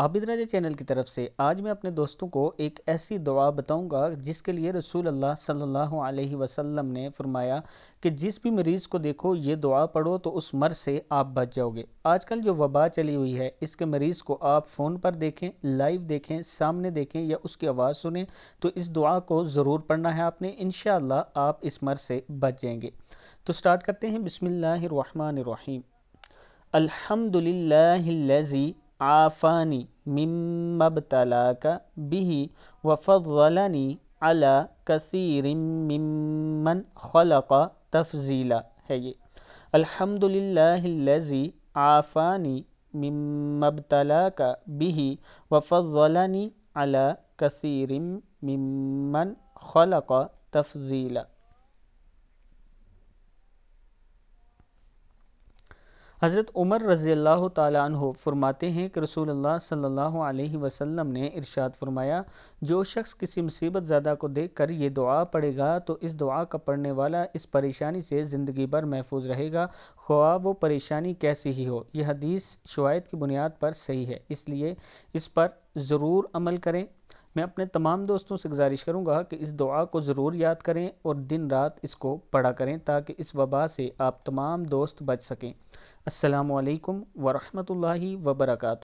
आबिद राजा channel की तरफ से आज मैं अपने दोस्तों को एक ऐसी दुआ बताऊंगा जिसके लिए रसूल अल्लाह सल्लल्लाहु अलैहि वसल्लम ने फरमाया कि जिस भी मरीज़ को देखो ये दुआ पढ़ो तो उस मर से आप बच जाओगे आजकल जो वबा चली हुई है इसके मरीज़ को आप फ़ोन पर देखें लाइव देखें सामने देखें या उसकी आवाज़ सुने तो इस दुआ को ज़रूर पढ़ना है आपने इन आप इस मर से बच जाएंगे तो स्टार्ट करते हैं बिसमीम अलहमदिल्लाजी आफ़ानी मबतलाक बिही वफ़लनी अला कसीर ममन खलक तफजीला है ये अलहमदिल्लाजी आफ़ानी मबतलाक बिही वफ़लनी अला कसीर ममन खलक तफजीला हज़रत उमर रज़ी अल्लाह तु फरमाते हैं कि रसूल अल्लाह सल्लल्लाहु अलैहि वसल्लम ने इरशाद फरमाया जो शख्स किसी मुसीबत ज़्यादा को देख कर ये दुआ पढ़ेगा तो इस दुआ का पढ़ने वाला इस परेशानी से ज़िंदगी भर महफूज रहेगा ख्वाब वो परेशानी कैसी ही हो यह हदीस शवायद की बुनियाद पर सही है इसलिए इस पर ज़रूर अमल करें मैं अपने तमाम दोस्तों से गुजारिश करूँगा कि इस दुआ को ज़रूर याद करें और दिन रात इसको पढ़ा करें ताकि इस वबा से आप तमाम दोस्त बच सकें असलकम वरहमल वबरक